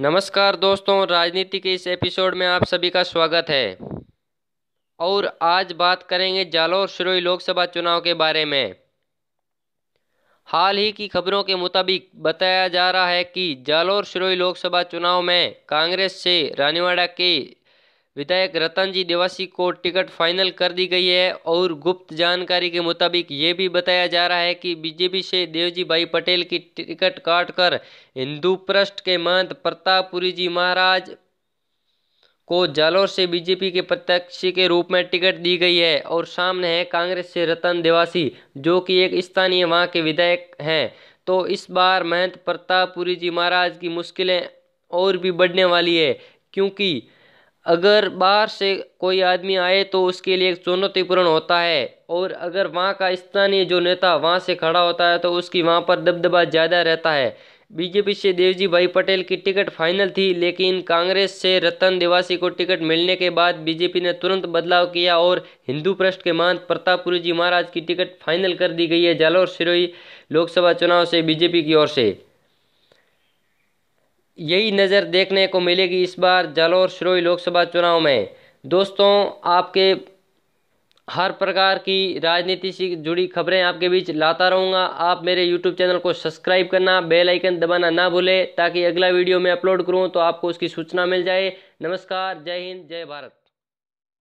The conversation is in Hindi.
नमस्कार दोस्तों राजनीति के इस एपिसोड में आप सभी का स्वागत है और आज बात करेंगे जालौर सिरोही लोकसभा चुनाव के बारे में हाल ही की खबरों के मुताबिक बताया जा रहा है कि जालौर सिरोही लोकसभा चुनाव में कांग्रेस से रानीवाड़ा के विधायक रतन जी देवासी को टिकट फाइनल कर दी गई है और गुप्त जानकारी के मुताबिक ये भी बताया जा रहा है कि बीजेपी से देवजी भाई पटेल की टिकट काटकर हिंदू प्रस्ट के महंत प्रतापपुरी जी महाराज को जालोर से बीजेपी के प्रत्याशी के रूप में टिकट दी गई है और सामने है कांग्रेस से रतन देवासी जो कि एक स्थानीय वहाँ के विधायक हैं तो इस बार महंत प्रतापपुरी जी महाराज की मुश्किलें और भी बढ़ने वाली है क्योंकि अगर बाहर से कोई आदमी आए तो उसके लिए एक चुनौतीपूर्ण होता है और अगर वहाँ का स्थानीय जो नेता वहाँ से खड़ा होता है तो उसकी वहाँ पर दबदबा ज़्यादा रहता है बीजेपी से देवजी भाई पटेल की टिकट फाइनल थी लेकिन कांग्रेस से रतन देवासी को टिकट मिलने के बाद बीजेपी ने तुरंत बदलाव किया और हिंदू प्रश्न के महंत प्रतापपुरी जी महाराज की टिकट फाइनल कर दी गई है जालौर सिरोही लोकसभा चुनाव से बीजेपी की ओर से यही नज़र देखने को मिलेगी इस बार जालौर सिरोही लोकसभा चुनाव में दोस्तों आपके हर प्रकार की राजनीति से जुड़ी खबरें आपके बीच लाता रहूँगा आप मेरे यूट्यूब चैनल को सब्सक्राइब करना बेल आइकन दबाना ना भूलें ताकि अगला वीडियो मैं अपलोड करूँ तो आपको उसकी सूचना मिल जाए नमस्कार जय हिंद जय भारत